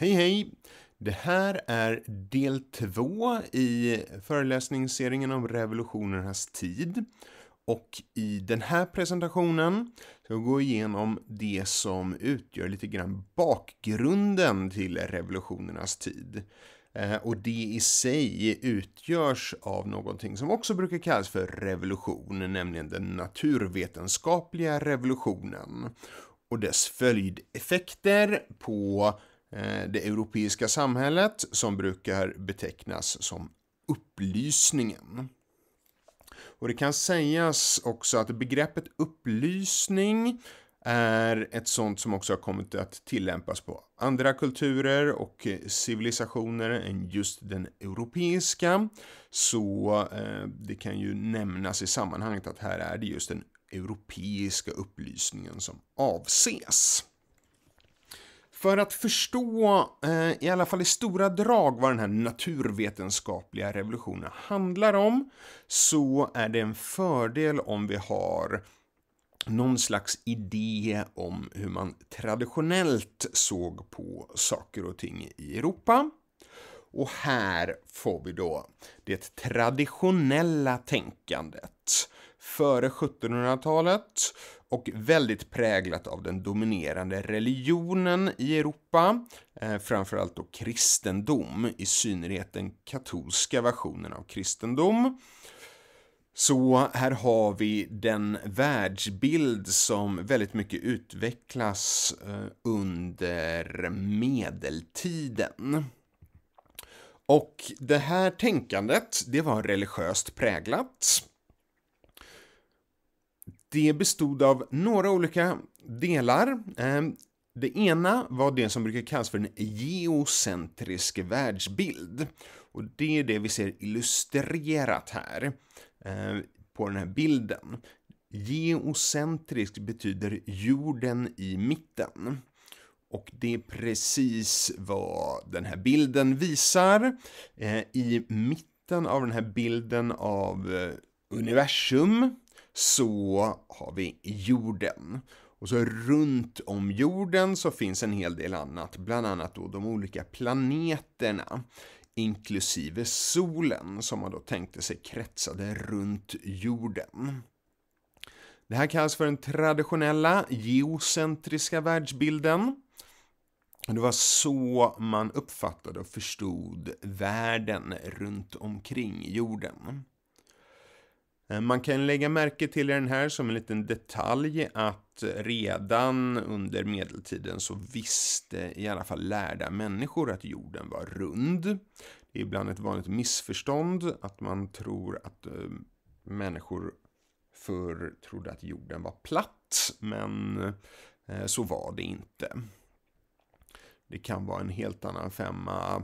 Hej hej! Det här är del två i föreläsningsserien om revolutionernas tid. Och i den här presentationen ska vi gå igenom det som utgör lite grann bakgrunden till revolutionernas tid. Eh, och det i sig utgörs av någonting som också brukar kallas för revolution, nämligen den naturvetenskapliga revolutionen och dess följdeffekter på Eh, det europeiska samhället som brukar betecknas som upplysningen. Och det kan sägas också att begreppet upplysning är ett sånt som också har kommit att tillämpas på andra kulturer och civilisationer än just den europeiska. Så eh, det kan ju nämnas i sammanhanget att här är det just den europeiska upplysningen som avses. För att förstå, eh, i alla fall i stora drag, vad den här naturvetenskapliga revolutionen handlar om så är det en fördel om vi har någon slags idé om hur man traditionellt såg på saker och ting i Europa. Och här får vi då det traditionella tänkandet före 1700-talet och väldigt präglat av den dominerande religionen i Europa, eh, framförallt då kristendom, i synnerhet den katolska versionen av kristendom. Så här har vi den världsbild som väldigt mycket utvecklas eh, under medeltiden. Och det här tänkandet, det var religiöst präglat. Det bestod av några olika delar. Ehm, det ena var det som brukar kallas för en geocentrisk världsbild. Och det är det vi ser illustrerat här ehm, på den här bilden. Geocentrisk betyder jorden i mitten. Och det är precis vad den här bilden visar. Ehm, I mitten av den här bilden av eh, universum så har vi jorden. Och så runt om jorden så finns en hel del annat, bland annat då de olika planeterna inklusive solen som man då tänkte sig kretsade runt jorden. Det här kallas för den traditionella geocentriska världsbilden. Det var så man uppfattade och förstod världen runt omkring jorden. Eh, man kan lägga märke till den här som en liten detalj att redan under medeltiden så visste i alla fall lärda människor att jorden var rund. Det är ibland ett vanligt missförstånd att man tror att eh, människor förr trodde att jorden var platt, men eh, så var det inte. Det kan vara en helt annan femma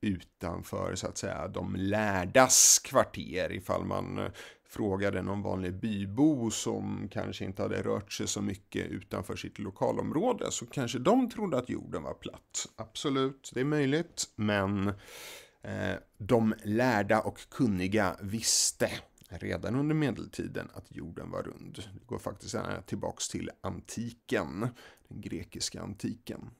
utanför så att säga de lärdas kvarter ifall man frågade någon vanlig bybo som kanske inte hade rört sig så mycket utanför sitt lokalområde så kanske de trodde att jorden var platt. Absolut, det är möjligt, men eh, de lärda och kunniga visste redan under medeltiden att jorden var rund. Det går faktiskt tillbaks till antiken, den grekiska antiken.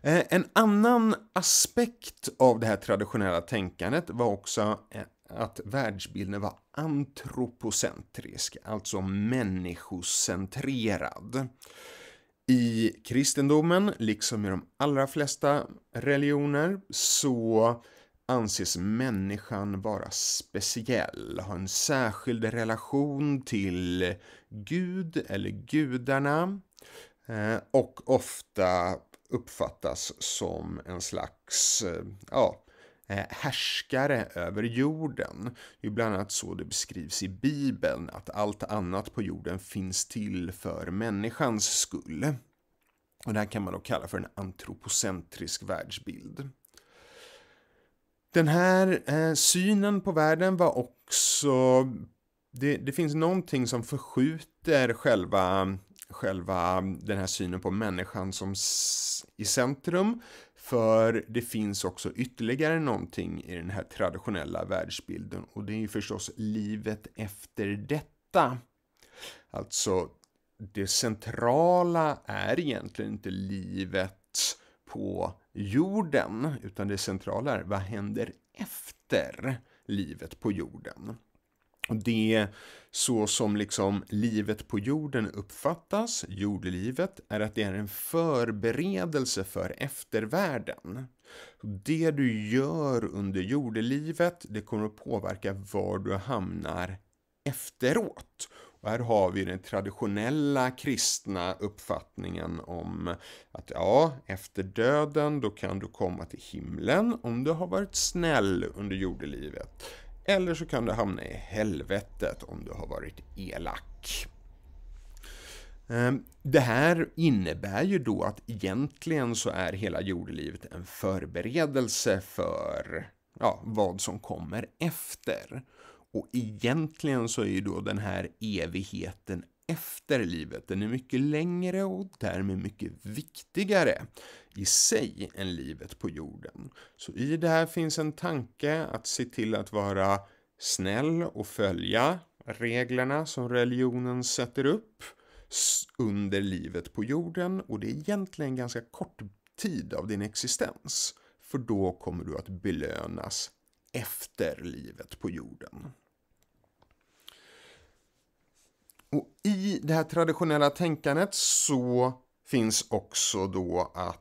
Eh, en annan aspekt av det här traditionella tänkandet var också eh, att världsbilden var antropocentrisk, alltså människocentrerad. I kristendomen, liksom i de allra flesta religioner, så anses människan vara speciell, ha en särskild relation till Gud eller gudarna eh, och ofta uppfattas som en slags eh, ja, Eh, härskare över jorden. Det är bland annat så det beskrivs i Bibeln, att allt annat på jorden finns till för människans skull. Och det här kan man då kalla för en antropocentrisk världsbild. Den här eh, synen på världen var också... Det, det, finns någonting som förskjuter själva, själva den här synen på människan som i centrum för det finns också ytterligare någonting i den här traditionella världsbilden och det är ju förstås livet efter detta. Alltså, det centrala är egentligen inte livet på jorden utan det centrala är vad händer efter livet på jorden det så som liksom livet på jorden uppfattas, jordelivet, är att det är en förberedelse för eftervärlden. Det du gör under jordelivet, det kommer att påverka var du hamnar efteråt. Och här har vi den traditionella kristna uppfattningen om att ja, efter döden då kan du komma till himlen om du har varit snäll under jordelivet. Eller så kan du hamna i helvetet om du har varit elak. Ehm, det här innebär ju då att egentligen så är hela jordelivet en förberedelse för ja, vad som kommer efter. Och egentligen så är ju då den här evigheten efter livet. Den är mycket längre och därmed mycket viktigare i sig än livet på jorden. Så i det här finns en tanke att se till att vara snäll och följa reglerna som religionen sätter upp under livet på jorden och det är egentligen ganska kort tid av din existens. För då kommer du att belönas efter livet på jorden. Och i det här traditionella tänkandet så finns också då att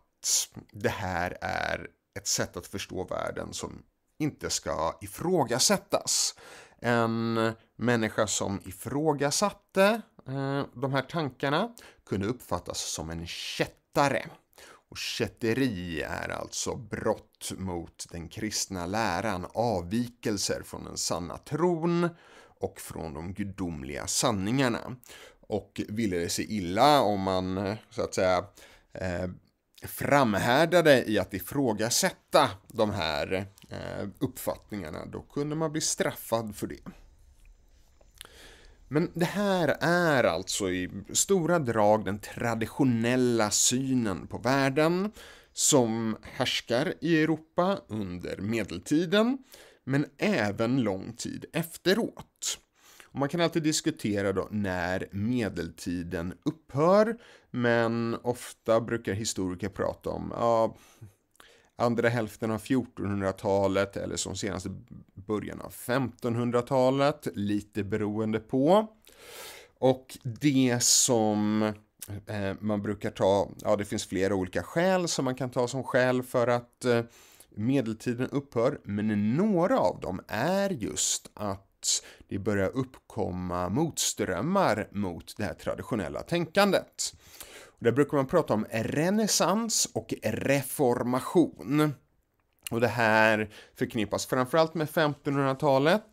det här är ett sätt att förstå världen som inte ska ifrågasättas. En människa som ifrågasatte eh, de här tankarna kunde uppfattas som en kättare. Och kätteri är alltså brott mot den kristna läran, avvikelser från den sanna tron och från de gudomliga sanningarna. Och ville det sig illa om man så att säga eh, framhärdade i att ifrågasätta de här eh, uppfattningarna, då kunde man bli straffad för det. Men det här är alltså i stora drag den traditionella synen på världen som härskar i Europa under medeltiden men även lång tid efteråt. Och man kan alltid diskutera då när medeltiden upphör, men ofta brukar historiker prata om ja, andra hälften av 1400-talet eller som senast början av 1500-talet, lite beroende på. Och det som eh, man brukar ta, ja det finns flera olika skäl som man kan ta som skäl för att eh, medeltiden upphör, men några av dem är just att det börjar uppkomma motströmmar mot det här traditionella tänkandet. Och där brukar man prata om renässans och reformation. Och det här förknippas framförallt med 1500-talet.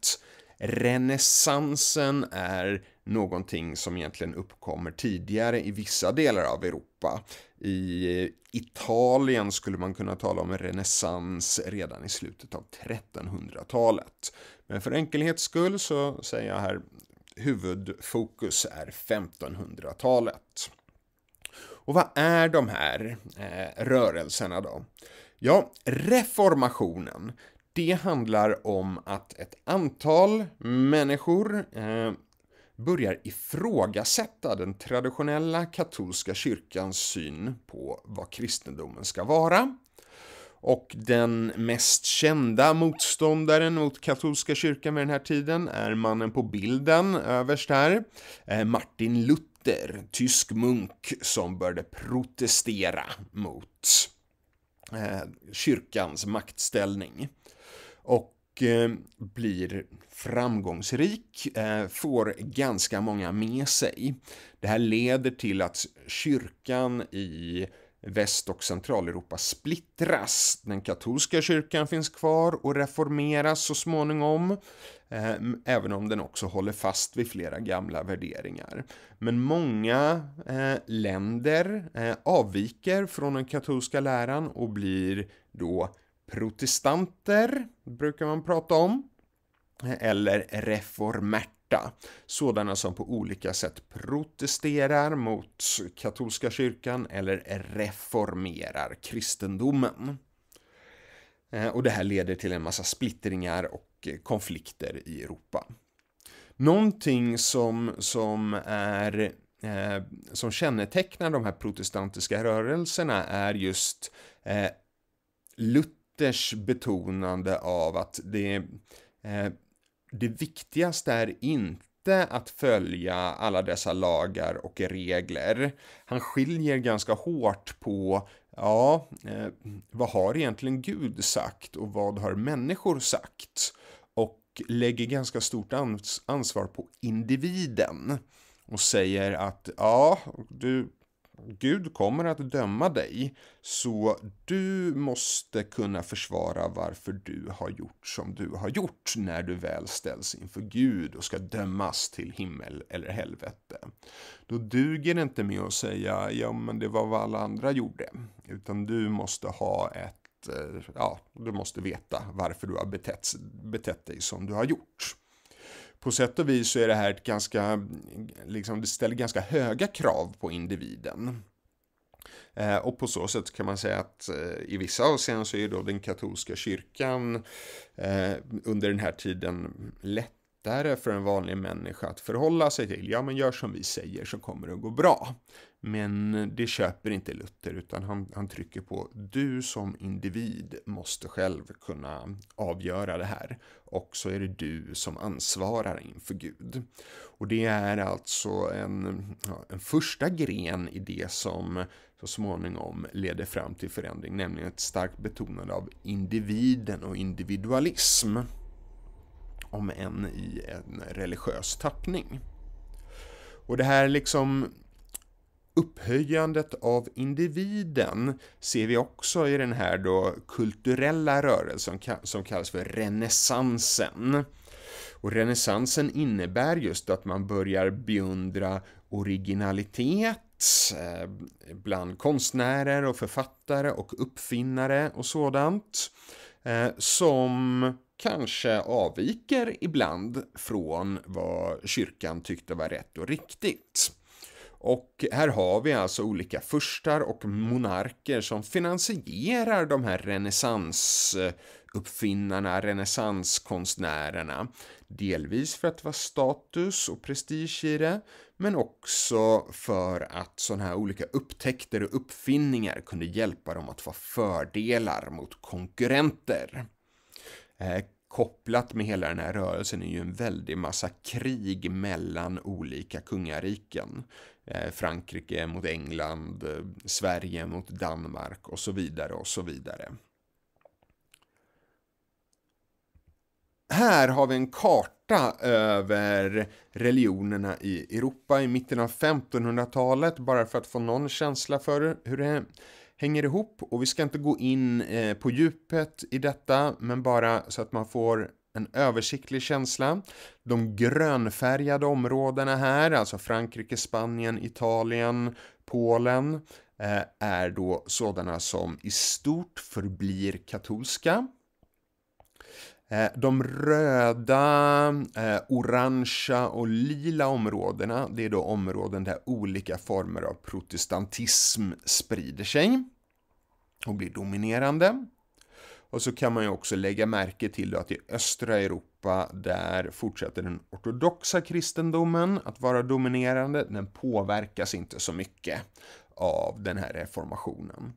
Renässansen är någonting som egentligen uppkommer tidigare i vissa delar av Europa. I Italien skulle man kunna tala om en renässans redan i slutet av 1300-talet. Men för enkelhets skull så säger jag här huvudfokus är 1500-talet. Och vad är de här eh, rörelserna då? Ja, reformationen, det handlar om att ett antal människor eh, börjar ifrågasätta den traditionella katolska kyrkans syn på vad kristendomen ska vara. Och den mest kända motståndaren mot katolska kyrkan vid den här tiden är mannen på bilden överst här, eh, Martin Luther, tysk munk som började protestera mot eh, kyrkans maktställning. Och och eh, blir framgångsrik, eh, får ganska många med sig. Det här leder till att kyrkan i Väst och Centraleuropa splittras. Den katolska kyrkan finns kvar och reformeras så småningom, eh, även om den också håller fast vid flera gamla värderingar. Men många länder avviker från den katolska läran och blir då protestanter brukar man prata om. Eller reformerta, sådana som på olika sätt protesterar mot katolska kyrkan eller reformerar kristendomen. Eh, och det här leder till en massa splittringar och konflikter i Europa. Någonting som, som, är, eh, som kännetecknar de här protestantiska rörelserna är just eh, Luther ytterst betonande av att det, eh, det viktigaste är inte att följa alla dessa lagar och regler. Han skiljer ganska hårt på, ja, eh, vad har egentligen Gud sagt och vad har människor sagt? Och lägger ganska stort ans ansvar på individen och säger att ja, du Gud kommer att döma dig, så du måste kunna försvara varför du har gjort som du har gjort när du väl ställs inför Gud och ska dömas till himmel eller helvete. Då duger det inte med att säga ja men det var vad alla andra gjorde, utan du måste ha ett, eh, ja, du måste veta varför du har betett, betett dig som du har gjort på sätt och vis så är det här ett ganska, liksom det ställer ganska höga krav på individen. Eh, och på så sätt kan man säga att eh, i vissa avseenden så är då den katolska kyrkan eh, under den här tiden lättare för en vanlig människa att förhålla sig till. Ja, men gör som vi säger så kommer det att gå bra. Men det köper inte Luther utan han, han trycker på du som individ måste själv kunna avgöra det här och så är det du som ansvarar inför Gud. Och det är alltså en, ja, en första gren i det som så småningom leder fram till förändring, nämligen ett starkt betonande av individen och individualism. Om än i en religiös tappning. Och det här liksom upphöjandet av individen ser vi också i den här då kulturella rörelsen som kallas för renässansen. Och renässansen innebär just att man börjar beundra originalitet eh, bland konstnärer och författare och uppfinnare och sådant eh, som kanske avviker ibland från vad kyrkan tyckte var rätt och riktigt. Och här har vi alltså olika furstar och monarker som finansierar de här renässansuppfinnarna, renässanskonstnärerna. Delvis för att det var status och prestige i det, men också för att sådana här olika upptäckter och uppfinningar kunde hjälpa dem att få fördelar mot konkurrenter. Eh, kopplat med hela den här rörelsen är ju en väldig massa krig mellan olika kungariken. Eh, Frankrike mot England, eh, Sverige mot Danmark och så vidare och så vidare. Här har vi en karta över religionerna i Europa i mitten av 1500-talet, bara för att få någon känsla för hur det är hänger ihop och vi ska inte gå in eh, på djupet i detta, men bara så att man får en översiktlig känsla. De grönfärgade områdena här, alltså Frankrike, Spanien, Italien, Polen, eh, är då sådana som i stort förblir katolska Eh, de röda, eh, orangea och lila områdena, det är då områden där olika former av protestantism sprider sig och blir dominerande. Och så kan man ju också lägga märke till att i östra Europa där fortsätter den ortodoxa kristendomen att vara dominerande. Den påverkas inte så mycket av den här reformationen.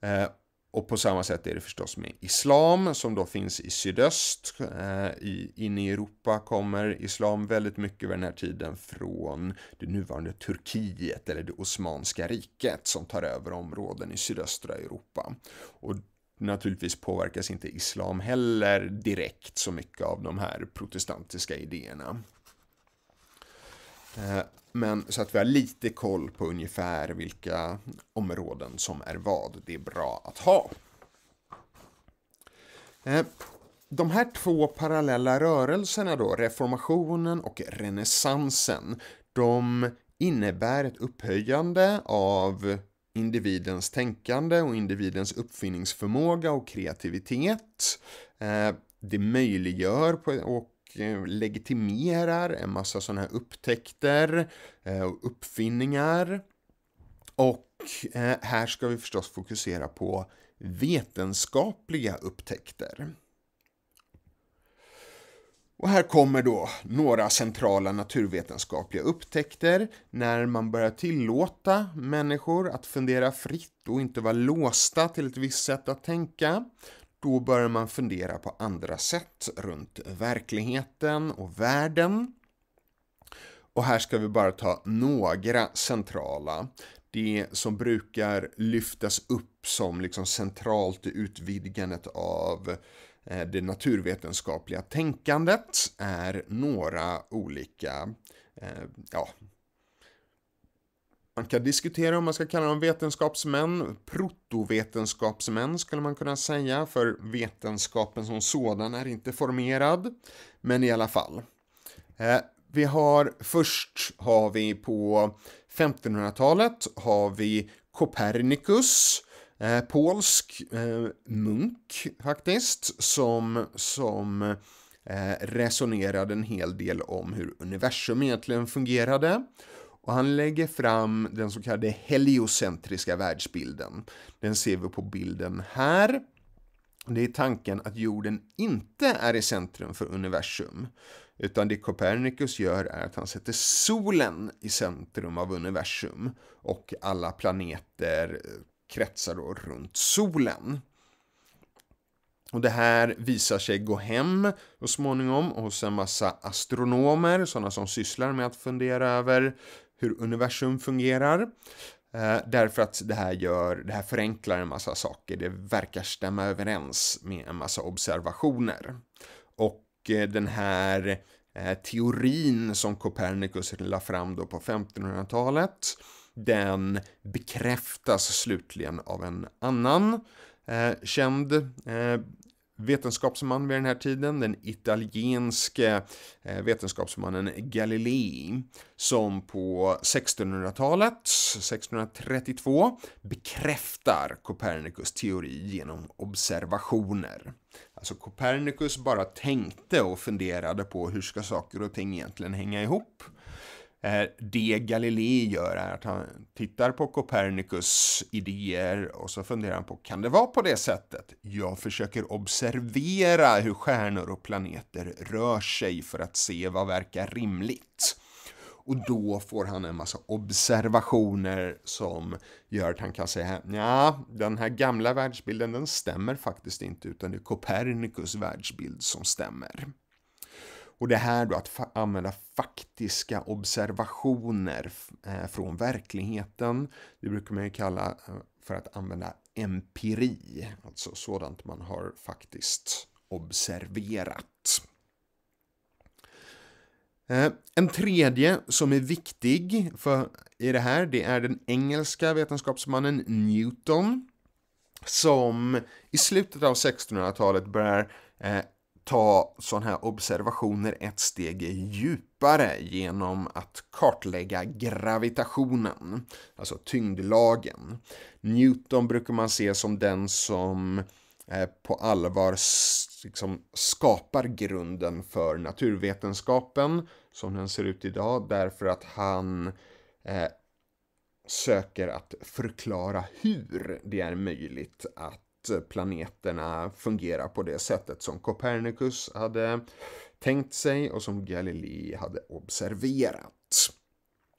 Eh, och på samma sätt är det förstås med islam som då finns i sydöst. Eh, I, in i Europa kommer islam väldigt mycket vid den här tiden från det nuvarande Turkiet eller det Osmanska riket som tar över områden i sydöstra Europa. Och naturligtvis påverkas inte islam heller direkt så mycket av de här protestantiska idéerna. Eh, men så att vi har lite koll på ungefär vilka områden som är vad. Det är bra att ha. Eh, de här två parallella rörelserna då, reformationen och renässansen, de innebär ett upphöjande av individens tänkande och individens uppfinningsförmåga och kreativitet. Eh, det möjliggör och Eh, legitimerar en massa sådana här upptäckter eh, och uppfinningar. Och eh, här ska vi förstås fokusera på vetenskapliga upptäckter. Och här kommer då några centrala naturvetenskapliga upptäckter när man börjar tillåta människor att fundera fritt och inte vara låsta till ett visst sätt att tänka då börjar man fundera på andra sätt runt verkligheten och världen. Och här ska vi bara ta några centrala. Det som brukar lyftas upp som liksom centralt i utvidgandet av eh, det naturvetenskapliga tänkandet är några olika eh, ja, man kan diskutera om man ska kalla dem vetenskapsmän. Protovetenskapsmän skulle man kunna säga, för vetenskapen som sådan är inte formerad. Men i alla fall. Eh, vi har först har vi på 1500-talet har vi Copernicus, eh, polsk eh, munk faktiskt, som, som resonerade en hel del om hur universum egentligen fungerade. Och han lägger fram den så kallade heliocentriska världsbilden. Den ser vi på bilden här. Det är tanken att jorden inte är i centrum för universum. Utan det Copernicus gör är att han sätter solen i centrum av universum. Och alla planeter eh, kretsar då runt solen. Och det här visar sig gå hem så småningom hos en massa astronomer, sådana som sysslar med att fundera över hur universum fungerar. Eh, därför att det här, gör, det här förenklar en massa saker, det verkar stämma överens med en massa observationer. Och eh, den här eh, teorin som Copernicus la fram då på 1500-talet, den bekräftas slutligen av en annan eh, känd eh, vetenskapsman vid den här tiden, den italienske eh, vetenskapsmannen Galilei, som på 1600-talet, 1632, bekräftar Copernicus teori genom observationer. Alltså Copernicus bara tänkte och funderade på hur ska saker och ting egentligen hänga ihop. Eh, det Galilei gör är att han tittar på Copernicus idéer och så funderar han på kan det vara på det sättet? Jag försöker observera hur stjärnor och planeter rör sig för att se vad verkar rimligt. Och då får han en massa observationer som gör att han kan säga ja, den här gamla världsbilden den stämmer faktiskt inte utan det är Copernicus världsbild som stämmer. Och det här då att fa använda faktiska observationer eh, från verkligheten. Det brukar man ju kalla eh, för att använda empiri, alltså sådant man har faktiskt observerat. Eh, en tredje som är viktig för, i det här, det är den engelska vetenskapsmannen Newton som i slutet av 1600-talet börjar eh, ta sådana här observationer ett steg djupare genom att kartlägga gravitationen, alltså tyngdlagen. Newton brukar man se som den som eh, på allvar liksom skapar grunden för naturvetenskapen som den ser ut idag därför att han eh, söker att förklara hur det är möjligt att Eh, planeterna fungerar på det sättet som Copernicus hade tänkt sig och som Galilei hade observerat.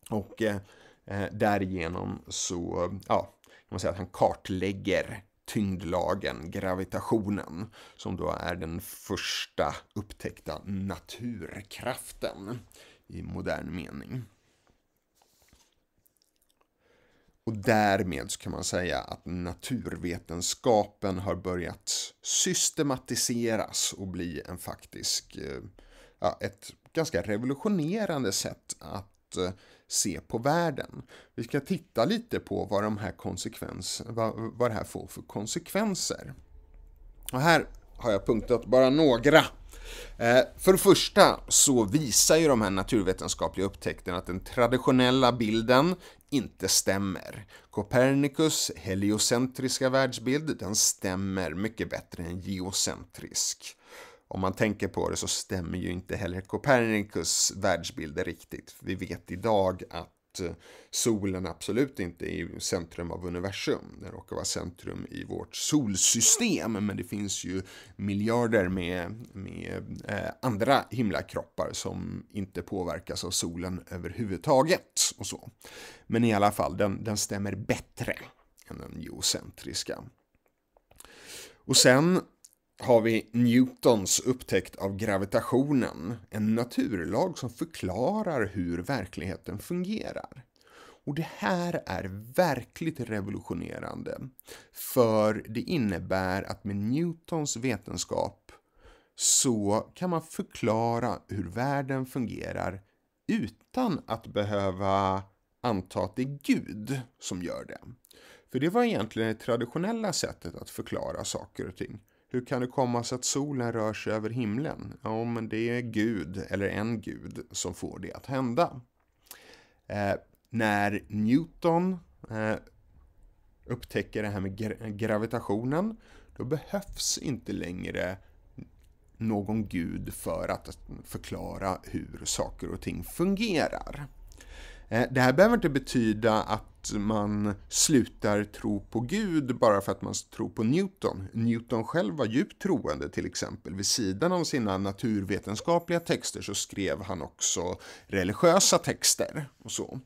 Och eh, eh därigenom så, ja, man säga att han kartlägger tyngdlagen, gravitationen, som då är den första upptäckta naturkraften i modern mening. Och därmed så kan man säga att naturvetenskapen har börjat systematiseras och bli en faktisk, eh, ja, ett ganska revolutionerande sätt att eh, se på världen. Vi ska titta lite på vad, de här konsekvens, vad, vad det här får för konsekvenser. Och här har jag punktat bara några. Eh, för det första så visar ju de här naturvetenskapliga upptäckterna att den traditionella bilden inte stämmer. Copernicus heliocentriska världsbild, den stämmer mycket bättre än geocentrisk. Om man tänker på det så stämmer ju inte heller Copernicus världsbilder riktigt. Vi vet idag att Eh, solen absolut inte är centrum av universum. Den råkar vara centrum i vårt solsystem, men det finns ju miljarder med, med eh, andra himlakroppar som inte påverkas av solen överhuvudtaget. Och så. Men i alla fall, den, den stämmer bättre än den geocentriska. Och sen har vi Newtons upptäckt av gravitationen, en naturlag som förklarar hur verkligheten fungerar. Och det här är verkligt revolutionerande, för det innebär att med Newtons vetenskap så kan man förklara hur världen fungerar utan att behöva anta att det är Gud som gör det. För det var egentligen det traditionella sättet att förklara saker och ting. Hur kan det komma sig att solen rör sig över himlen? Ja, men det är Gud, eller en gud, som får det att hända. Eh, när Newton eh, upptäcker det här med gravitationen, då behövs inte längre någon gud för att förklara hur saker och ting fungerar. Eh, det här behöver inte betyda att man slutar tro på Gud bara för att man tror på Newton. Newton själv var djupt troende till exempel. Vid sidan av sina naturvetenskapliga texter så skrev han också religiösa texter och så.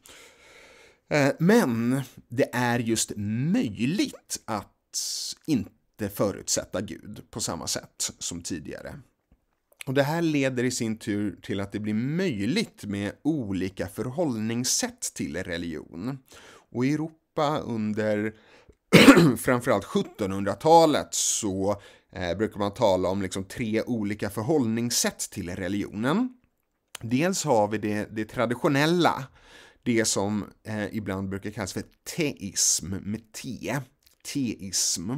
Eh, men det är just möjligt att inte förutsätta Gud på samma sätt som tidigare. Och det här leder i sin tur till att det blir möjligt med olika förhållningssätt till religion. Och i Europa under framförallt 1700-talet så eh, brukar man tala om liksom tre olika förhållningssätt till religionen. Dels har vi det, det traditionella, det som eh, ibland brukar kallas för teism med T. Teism.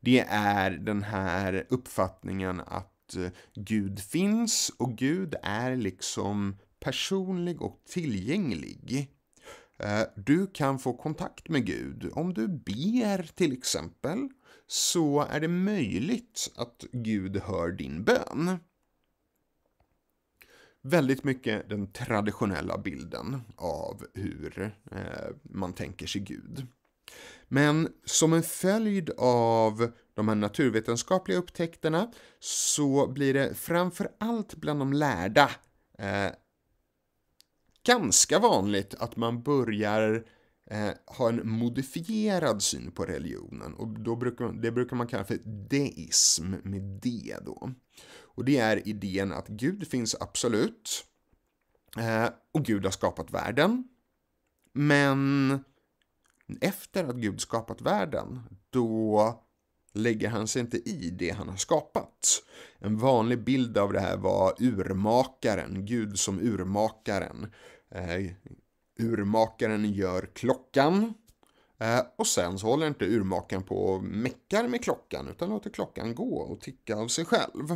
Det är den här uppfattningen att Eh, Gud finns och Gud är liksom personlig och tillgänglig. Eh, du kan få kontakt med Gud. Om du ber till exempel så är det möjligt att Gud hör din bön. Väldigt mycket den traditionella bilden av hur eh, man tänker sig Gud. Men som en följd av de här naturvetenskapliga upptäckterna så blir det framförallt bland de lärda eh, ganska vanligt att man börjar eh, ha en modifierad syn på religionen och då brukar, det brukar man kalla för deism med D då. Och det är idén att Gud finns absolut eh, och Gud har skapat världen. Men efter att Gud skapat världen, då lägger han sig inte i det han har skapat. En vanlig bild av det här var urmakaren, Gud som urmakaren. Eh, urmakaren gör klockan. Eh, och sen så håller inte urmakaren på och meckar med klockan utan låter klockan gå och ticka av sig själv.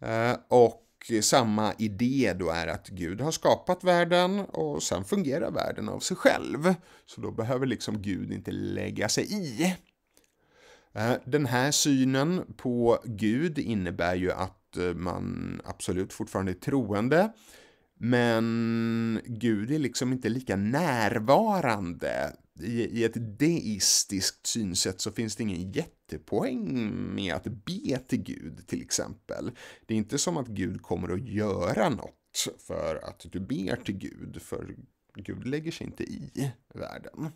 Eh, och samma idé då är att Gud har skapat världen och sen fungerar världen av sig själv. Så då behöver liksom Gud inte lägga sig i. Eh, den här synen på Gud innebär ju att eh, man absolut fortfarande är troende, men Gud är liksom inte lika närvarande. I, ett deistiskt synsätt så finns det ingen jättepoäng med att be till Gud till exempel. Det är inte som att Gud kommer att göra något för att du ber till Gud, för Gud lägger sig inte i världen.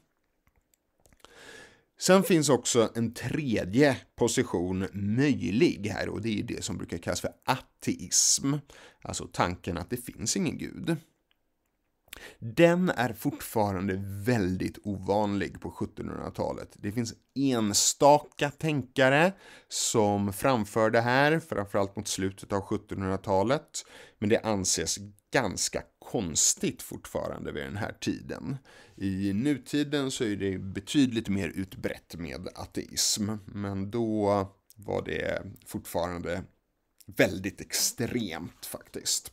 Sen finns också en tredje position möjlig här och det är det som brukar kallas för ateism, alltså tanken att det finns ingen gud. Den är fortfarande väldigt ovanlig på 1700-talet. Det finns enstaka tänkare som framför det här, framförallt mot slutet av 1700-talet, men det anses ganska konstigt fortfarande vid den här tiden. I nutiden så är det betydligt mer utbrett med ateism, men då var det fortfarande väldigt extremt faktiskt.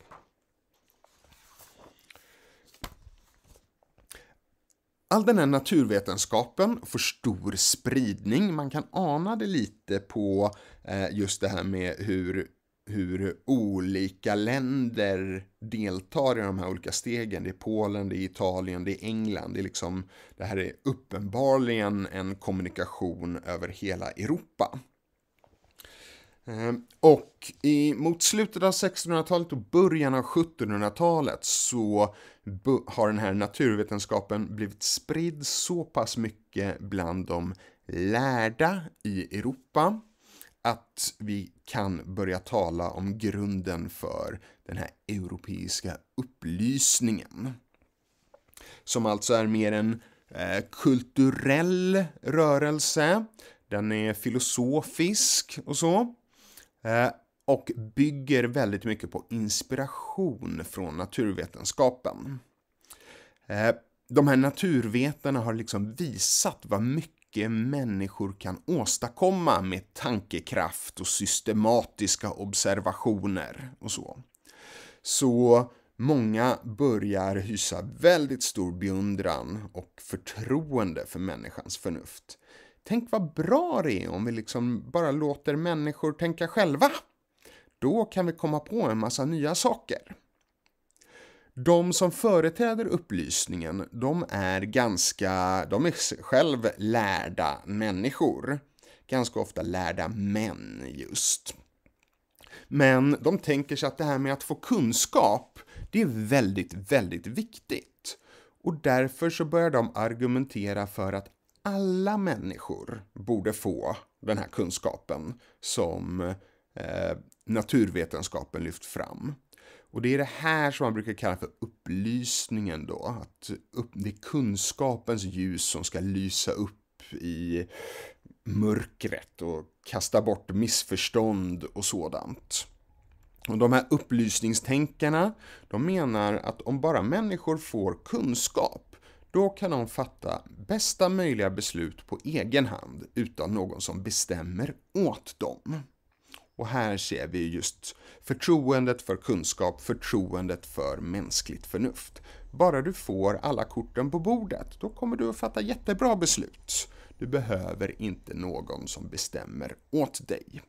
All den här naturvetenskapen får stor spridning. Man kan ana det lite på eh, just det här med hur hur olika länder deltar i de här olika stegen. Det är Polen, det är Italien, det är England. Det, är liksom, det här är uppenbarligen en kommunikation över hela Europa. Ehm, och i, mot slutet av 1600-talet och början av 1700-talet så har den här naturvetenskapen blivit spridd så pass mycket bland de lärda i Europa att vi kan börja tala om grunden för den här europeiska upplysningen. Som alltså är mer en eh, kulturell rörelse. Den är filosofisk och så. Eh, och bygger väldigt mycket på inspiration från naturvetenskapen. Eh, de här naturvetarna har liksom visat vad mycket mycket människor kan åstadkomma med tankekraft och systematiska observationer och så. Så många börjar hysa väldigt stor beundran och förtroende för människans förnuft. Tänk vad bra det är om vi liksom bara låter människor tänka själva. Då kan vi komma på en massa nya saker. De som företräder upplysningen, de är ganska, de är själv lärda människor. Ganska ofta lärda män just. Men de tänker sig att det här med att få kunskap, det är väldigt, väldigt viktigt. Och därför så börjar de argumentera för att alla människor borde få den här kunskapen som eh, naturvetenskapen lyft fram. Och det är det här som man brukar kalla för upplysningen då. Att upp, det är kunskapens ljus som ska lysa upp i mörkret och kasta bort missförstånd och sådant. Och de här upplysningstänkarna, de menar att om bara människor får kunskap, då kan de fatta bästa möjliga beslut på egen hand utan någon som bestämmer åt dem. Och här ser vi just förtroendet för kunskap, förtroendet för mänskligt förnuft. Bara du får alla korten på bordet, då kommer du att fatta jättebra beslut. Du behöver inte någon som bestämmer åt dig.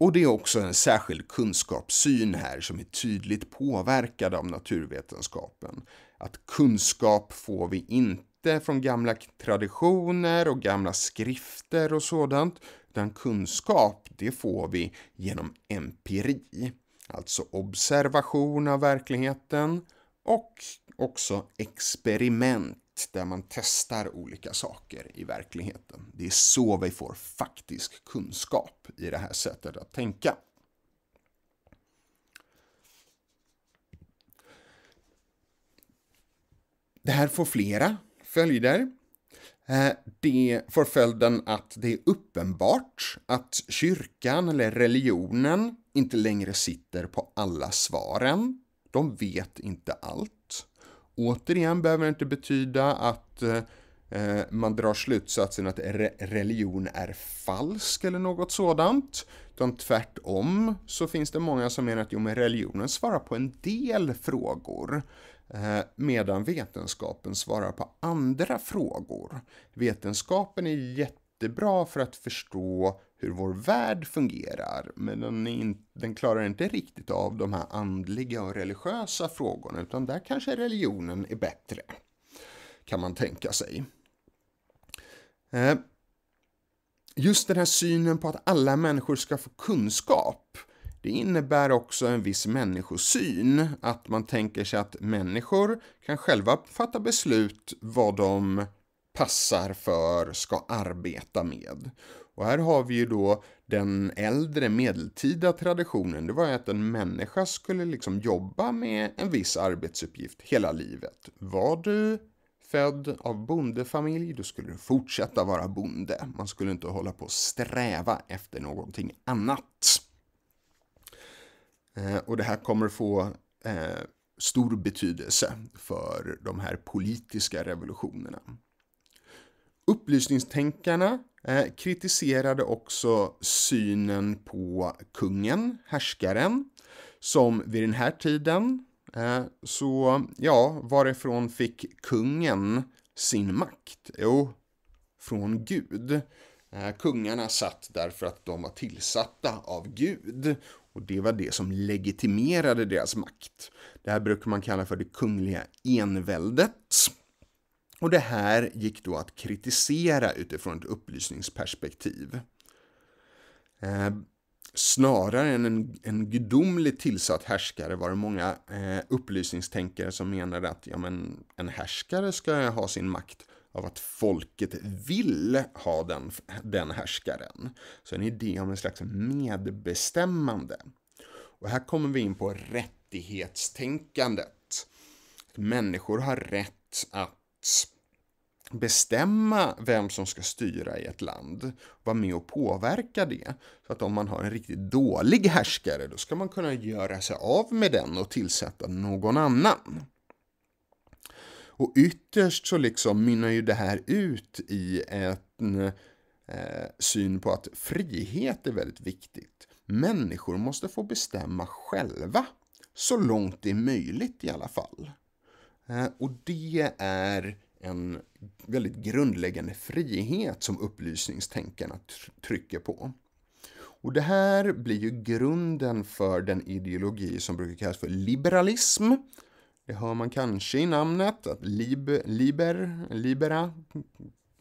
Och det är också en särskild kunskapssyn här som är tydligt påverkad av naturvetenskapen. Att kunskap får vi inte från gamla traditioner och gamla skrifter och sådant, utan kunskap det får vi genom empiri, alltså observation av verkligheten och också experiment där man testar olika saker i verkligheten. Det är så vi får faktisk kunskap i det här sättet att tänka. Det här får flera följder. Eh, det får följden att det är uppenbart att kyrkan eller religionen inte längre sitter på alla svaren. De vet inte allt. Återigen behöver det inte betyda att eh, eh, man drar slutsatsen att religion är falsk eller något sådant. Utan tvärtom så finns det många som menar att jo, men religionen svarar på en del frågor. Eh, medan vetenskapen svarar på andra frågor. Vetenskapen är jättebra för att förstå hur vår värld fungerar, men den, in, den, klarar inte riktigt av de här andliga och religiösa frågorna, utan där kanske religionen är bättre, kan man tänka sig. Eh, just den här synen på att alla människor ska få kunskap det innebär också en viss människosyn, att man tänker sig att människor kan själva fatta beslut vad de passar för, ska arbeta med. Och här har vi ju då den äldre medeltida traditionen, det var ju att en människa skulle liksom jobba med en viss arbetsuppgift hela livet. Var du född av bondefamilj, då skulle du fortsätta vara bonde. Man skulle inte hålla på och sträva efter någonting annat. Eh, och det här kommer få eh, stor betydelse för de här politiska revolutionerna. Upplysningstänkarna eh, kritiserade också synen på kungen, härskaren, som vid den här tiden, så ja, varifrån fick kungen sin makt? Jo, från Gud. Kungarna satt därför att de var tillsatta av Gud och det var det som legitimerade deras makt. Det här brukar man kalla för det kungliga enväldet. Och det här gick då att kritisera utifrån ett upplysningsperspektiv. Eh, snarare än en, en gudomligt tillsatt härskare var det många eh, upplysningstänkare som menade att ja, men, en härskare ska ha sin makt av att folket vill ha den, den härskaren. Så en idé om en slags medbestämmande. Och här kommer vi in på rättighetstänkandet. människor har rätt att bestämma vem som ska styra i ett land, vara med och påverka det. Så att om man har en riktigt dålig härskare, då ska man kunna göra sig av med den och tillsätta någon annan. Och ytterst så liksom mynnar ju det här ut i en eh, syn på att frihet är väldigt viktigt. Människor måste få bestämma själva, så långt det är möjligt i alla fall. Eh, och det är en väldigt grundläggande frihet som upplysningstänkarna trycker på. Och det här blir ju grunden för den ideologi som brukar kallas för liberalism, det hör man kanske i namnet att liber, liber, libera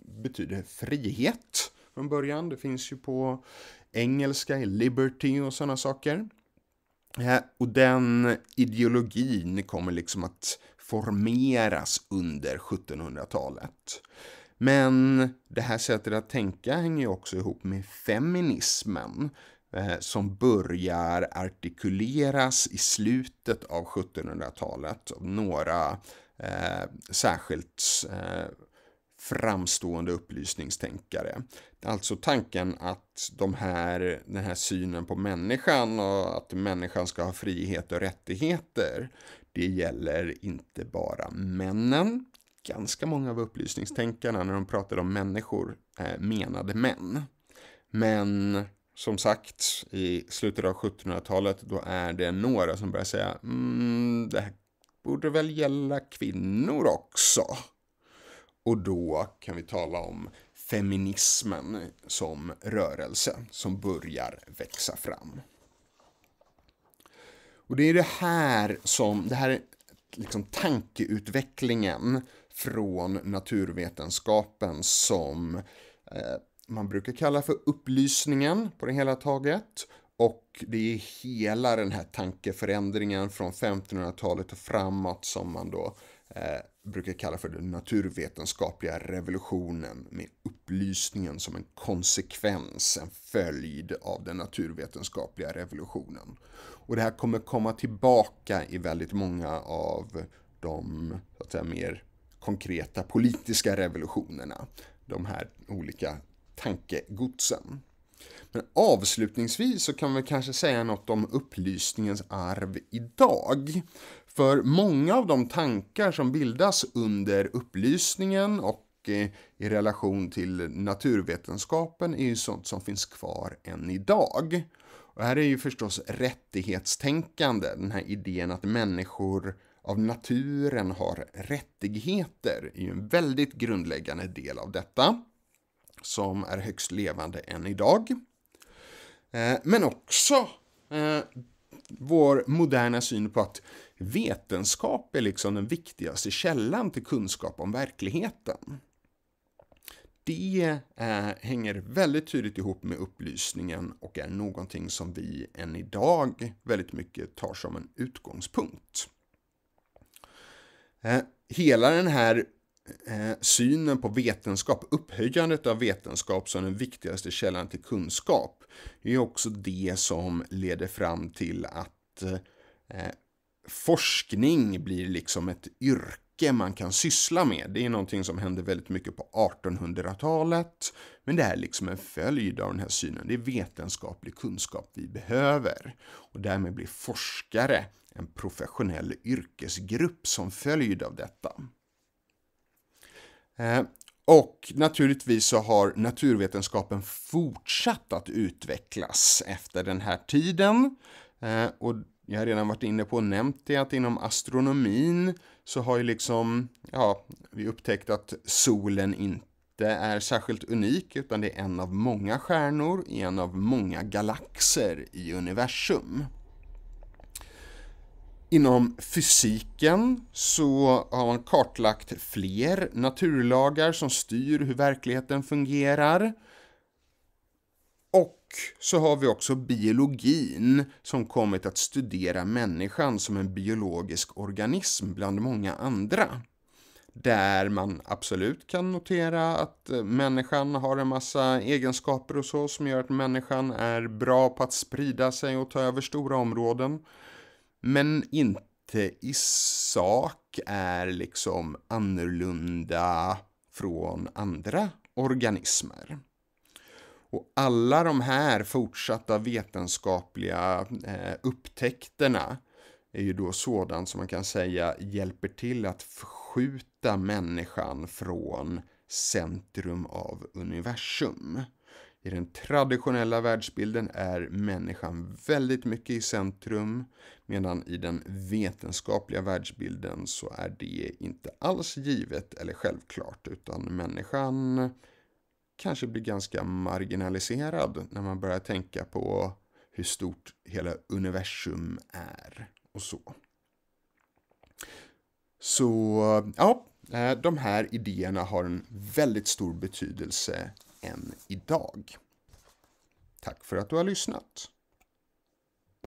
betyder frihet från början. Det finns ju på engelska i liberty och sådana saker. Eh, och den ideologin kommer liksom att formeras under 1700-talet. Men det här sättet att tänka hänger ju också ihop med feminismen Eh, som börjar artikuleras i slutet av 1700-talet. av Några eh, särskilt eh, framstående upplysningstänkare. Alltså tanken att de här, den här synen på människan och att människan ska ha frihet och rättigheter. Det gäller inte bara männen. Ganska många av upplysningstänkarna när de pratade om människor eh, menade män. Men som sagt, i slutet av 1700-talet, då är det några som börjar säga mm, det här borde väl gälla kvinnor också. Och då kan vi tala om feminismen som rörelse som börjar växa fram. Och det är det här som, det här är liksom tankeutvecklingen från naturvetenskapen som eh, man brukar kalla för upplysningen på det hela taget. Och det är hela den här tankeförändringen från 1500-talet och framåt som man då eh, brukar kalla för den naturvetenskapliga revolutionen med upplysningen som en konsekvens, en följd av den naturvetenskapliga revolutionen. Och det här kommer komma tillbaka i väldigt många av de så att säga, mer konkreta politiska revolutionerna. De här olika tankegodsen. Men avslutningsvis så kan vi kanske säga något om upplysningens arv idag. För många av de tankar som bildas under upplysningen och eh, i relation till naturvetenskapen är ju sånt som finns kvar än idag. Och här är ju förstås rättighetstänkande, den här idén att människor av naturen har rättigheter, är ju en väldigt grundläggande del av detta som är högst levande än idag. Eh, men också eh, vår moderna syn på att vetenskap är liksom den viktigaste källan till kunskap om verkligheten. Det eh, hänger väldigt tydligt ihop med upplysningen och är någonting som vi än idag väldigt mycket tar som en utgångspunkt. Hela den här eh, synen på vetenskap, upphöjandet av vetenskap som den viktigaste källan till kunskap, är också det som leder fram till att eh, eh forskning blir liksom ett yrke man kan syssla med. Det är någonting som händer väldigt mycket på 1800-talet, men det är liksom en följd av den här synen. Det är vetenskaplig kunskap vi behöver och därmed blir forskare en professionell yrkesgrupp som följd av detta. Eh, och naturligtvis så har naturvetenskapen fortsatt att utvecklas efter den här tiden. Eh, och jag har redan varit inne på och nämnt det att inom astronomin så har ju liksom, ja, vi upptäckt att solen inte är särskilt unik utan det är en av många stjärnor i en av många galaxer i universum. Inom fysiken så har man kartlagt fler naturlagar som styr hur verkligheten fungerar. Och så har vi också biologin som kommit att studera människan som en biologisk organism bland många andra. Där man absolut kan notera att eh, människan har en massa egenskaper och så som gör att människan är bra på att sprida sig och ta över stora områden men inte i sak är liksom annorlunda från andra organismer. Och alla de här fortsatta vetenskapliga eh, upptäckterna är ju då sådant som man kan säga hjälper till att förskjuta människan från centrum av universum. I den traditionella världsbilden är människan väldigt mycket i centrum medan i den vetenskapliga världsbilden så är det inte alls givet eller självklart utan människan kanske blir ganska marginaliserad när man börjar tänka på hur stort hela universum är och så. Så ja, eh, de här idéerna har en väldigt stor betydelse än idag. Tack för att du har lyssnat!